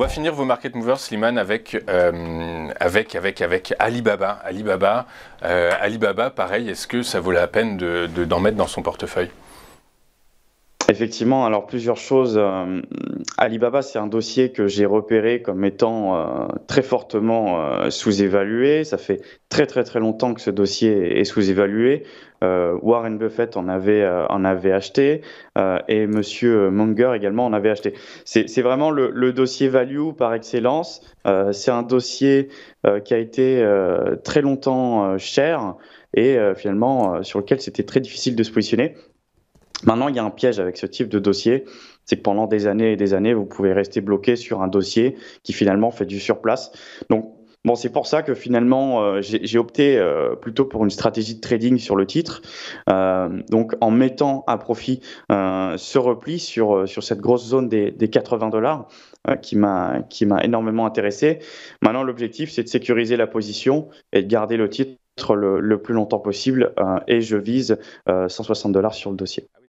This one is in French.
On va finir vos market movers, Slimane, avec, euh, avec, avec, avec Alibaba. Alibaba, euh, Alibaba pareil, est-ce que ça vaut la peine d'en mettre dans son portefeuille Effectivement, alors plusieurs choses. Euh, Alibaba, c'est un dossier que j'ai repéré comme étant euh, très fortement euh, sous-évalué. Ça fait très très très longtemps que ce dossier est sous-évalué. Warren Buffett en avait, en avait acheté et Monsieur Munger également en avait acheté. C'est vraiment le, dossier value par excellence. c'est un dossier qui a été très longtemps cher et finalement sur lequel c'était très difficile de se positionner. Maintenant, il y a un piège avec ce type de dossier, c'est que pendant des années et des années, vous pouvez rester bloqué sur un dossier qui finalement fait du surplace. Donc, Bon, c'est pour ça que finalement, euh, j'ai opté euh, plutôt pour une stratégie de trading sur le titre. Euh, donc, en mettant à profit ce repli sur, sur cette grosse zone des, 80 dollars qui m'a énormément intéressé. Maintenant, l'objectif, c'est de sécuriser la position et de garder le titre le, le plus longtemps possible. et je vise 160 dollars sur le dossier.